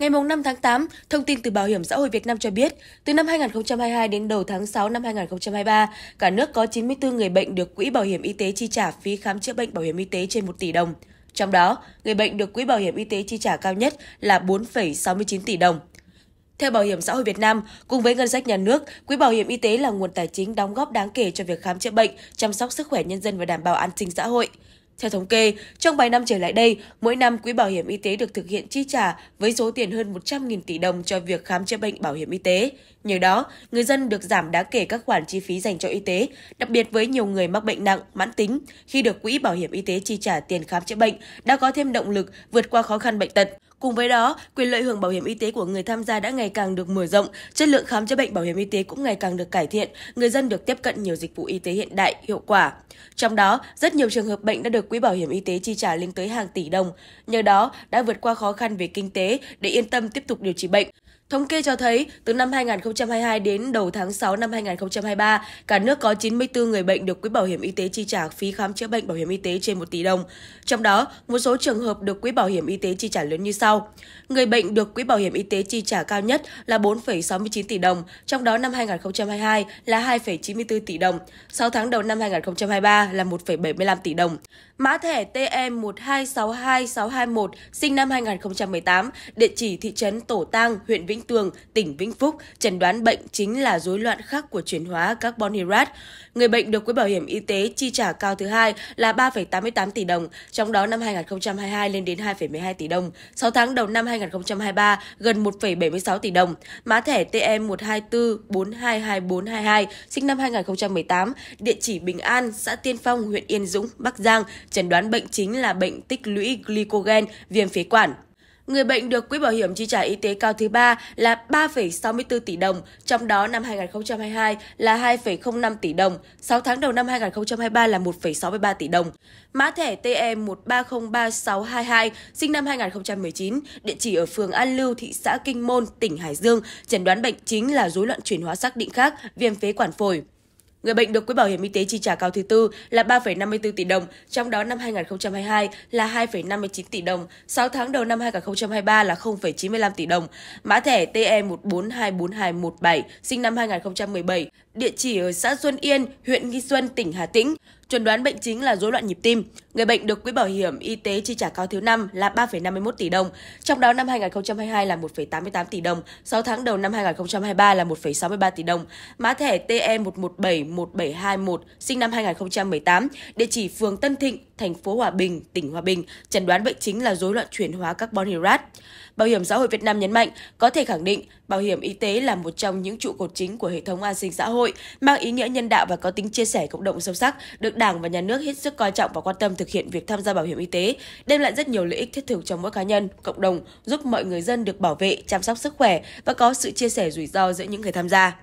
Ngày 5 tháng 8, thông tin từ Bảo hiểm xã hội Việt Nam cho biết, từ năm 2022 đến đầu tháng 6 năm 2023, cả nước có 94 người bệnh được Quỹ Bảo hiểm Y tế chi trả phí khám chữa bệnh bảo hiểm y tế trên 1 tỷ đồng. Trong đó, người bệnh được Quỹ Bảo hiểm Y tế chi trả cao nhất là 4,69 tỷ đồng. Theo Bảo hiểm xã hội Việt Nam, cùng với ngân sách nhà nước, Quỹ Bảo hiểm Y tế là nguồn tài chính đóng góp đáng kể cho việc khám chữa bệnh, chăm sóc sức khỏe nhân dân và đảm bảo an sinh xã hội. Theo thống kê, trong vài năm trở lại đây, mỗi năm Quỹ Bảo hiểm Y tế được thực hiện chi trả với số tiền hơn 100.000 tỷ đồng cho việc khám chữa bệnh bảo hiểm y tế. Nhờ đó, người dân được giảm đáng kể các khoản chi phí dành cho y tế, đặc biệt với nhiều người mắc bệnh nặng, mãn tính. Khi được Quỹ Bảo hiểm Y tế chi trả tiền khám chữa bệnh, đã có thêm động lực vượt qua khó khăn bệnh tật. Cùng với đó, quyền lợi hưởng bảo hiểm y tế của người tham gia đã ngày càng được mở rộng, chất lượng khám chữa bệnh bảo hiểm y tế cũng ngày càng được cải thiện, người dân được tiếp cận nhiều dịch vụ y tế hiện đại, hiệu quả. Trong đó, rất nhiều trường hợp bệnh đã được quỹ bảo hiểm y tế chi trả lên tới hàng tỷ đồng, nhờ đó đã vượt qua khó khăn về kinh tế để yên tâm tiếp tục điều trị bệnh. Thống kê cho thấy, từ năm 2022 đến đầu tháng 6 năm 2023, cả nước có 94 người bệnh được Quỹ Bảo hiểm Y tế chi trả phí khám chữa bệnh bảo hiểm y tế trên 1 tỷ đồng. Trong đó, một số trường hợp được Quỹ Bảo hiểm Y tế chi trả lớn như sau. Người bệnh được Quỹ Bảo hiểm Y tế chi trả cao nhất là 4,69 tỷ đồng, trong đó năm 2022 là 2,94 tỷ đồng, 6 tháng đầu năm 2023 là 1,75 tỷ đồng. Mã thẻ TM1262621 e sinh năm 2018, địa chỉ thị trấn Tổ Tang, huyện Vĩnh Vĩnh Tường, tỉnh Vĩnh Phúc chẩn đoán bệnh chính là rối loạn khác của chuyển hóa carbon hydrate. Người bệnh được quỹ bảo hiểm y tế chi trả cao thứ hai là 3,88 tỷ đồng, trong đó năm 2022 lên đến 2,12 tỷ đồng, 6 tháng đầu năm 2023 gần 1,76 tỷ đồng. Mã thẻ TM e 124422422 sinh năm 2018, địa chỉ Bình An, xã Tiên Phong, huyện Yên Dũng, Bắc Giang, chẩn đoán bệnh chính là bệnh tích lũy glycogen, viêm phế quản. Người bệnh được Quỹ Bảo hiểm chi trả y tế cao thứ ba là 3,64 tỷ đồng, trong đó năm 2022 là 2,05 tỷ đồng, 6 tháng đầu năm 2023 là 1,63 tỷ đồng. Mã thẻ TE 1303622, sinh năm 2019, địa chỉ ở phường An Lưu, thị xã Kinh Môn, tỉnh Hải Dương, chẩn đoán bệnh chính là rối loạn chuyển hóa xác định khác, viêm phế quản phổi. Người bệnh được Quỹ Bảo hiểm Y tế chi trả cao thứ tư là 3,54 tỷ đồng, trong đó năm 2022 là 2,59 tỷ đồng, 6 tháng đầu năm 2023 là 0,95 tỷ đồng. Mã thẻ TE14242217 sinh năm 2017, địa chỉ ở xã Xuân Yên, huyện Nghi Xuân, tỉnh Hà Tĩnh. Chuẩn đoán bệnh chính là rối loạn nhịp tim. Người bệnh được quỹ bảo hiểm y tế chi trả cao thiếu năm là 3,51 tỷ đồng, trong đó năm 2022 là 1,88 tỷ đồng, 6 tháng đầu năm 2023 là 1,63 tỷ đồng. Mã thẻ TE11717171 sinh năm 2018, địa chỉ phường Tân Thịnh, thành phố Hòa Bình, tỉnh Hòa Bình, chẩn đoán bệnh chính là rối loạn chuyển hóa carbon hydrate. Bảo hiểm xã hội Việt Nam nhấn mạnh, có thể khẳng định bảo hiểm y tế là một trong những trụ cột chính của hệ thống an sinh xã hội, mang ý nghĩa nhân đạo và có tính chia sẻ cộng đồng sâu sắc, được Đảng và nhà nước hết sức coi trọng và quan tâm thực hiện việc tham gia bảo hiểm y tế, đem lại rất nhiều lợi ích thiết thực cho mỗi cá nhân, cộng đồng, giúp mọi người dân được bảo vệ, chăm sóc sức khỏe và có sự chia sẻ rủi ro giữa những người tham gia.